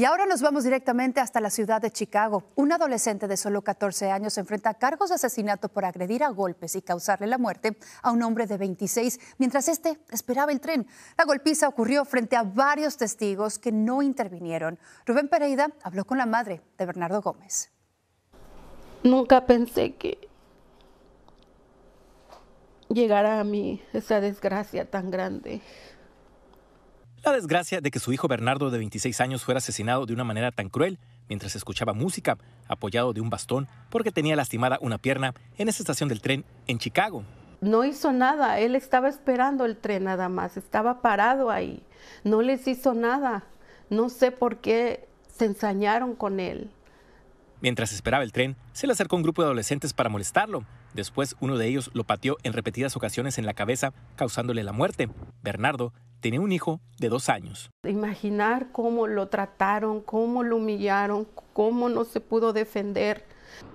Y ahora nos vamos directamente hasta la ciudad de Chicago. Un adolescente de solo 14 años enfrenta cargos de asesinato por agredir a golpes y causarle la muerte a un hombre de 26 mientras este esperaba el tren. La golpiza ocurrió frente a varios testigos que no intervinieron. Rubén Pereira habló con la madre de Bernardo Gómez. Nunca pensé que llegara a mí esa desgracia tan grande. La desgracia de que su hijo Bernardo de 26 años fuera asesinado de una manera tan cruel mientras escuchaba música apoyado de un bastón porque tenía lastimada una pierna en esa estación del tren en Chicago. No hizo nada, él estaba esperando el tren nada más, estaba parado ahí, no les hizo nada, no sé por qué se ensañaron con él. Mientras esperaba el tren, se le acercó un grupo de adolescentes para molestarlo. Después, uno de ellos lo pateó en repetidas ocasiones en la cabeza, causándole la muerte. Bernardo tiene un hijo de dos años. Imaginar cómo lo trataron, cómo lo humillaron, cómo no se pudo defender.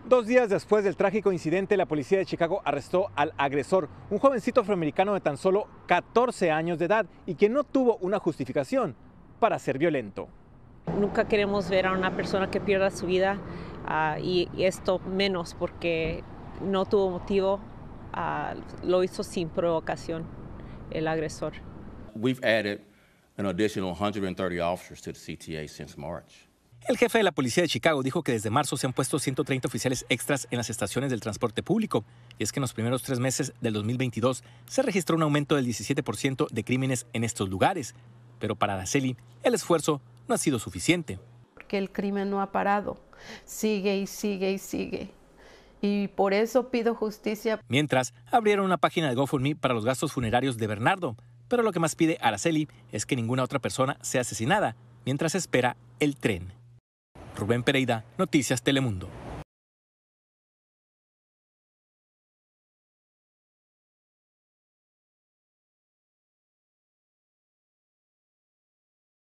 Dos días después del trágico incidente, la policía de Chicago arrestó al agresor, un jovencito afroamericano de tan solo 14 años de edad y que no tuvo una justificación para ser violento. Nunca queremos ver a una persona que pierda su vida ah, y, esto menos porque no tuvo motivo, ah, lo hizo sin provocación el agresor. El jefe de la policía de Chicago dijo que desde marzo se han puesto 130 oficiales extras en las estaciones del transporte público. Y es que en los primeros tres meses del 2022 se registró un aumento del 17% de crímenes en estos lugares. Pero para Daceli, el esfuerzo no ha sido suficiente. Porque el crimen no ha parado. Sigue y sigue y sigue. Y por eso pido justicia. Mientras, abrieron una página de GoFundMe para los gastos funerarios de Bernardo. Pero lo que más pide Araceli es que ninguna otra persona sea asesinada mientras espera el tren. Rubén Pereira, Noticias Telemundo.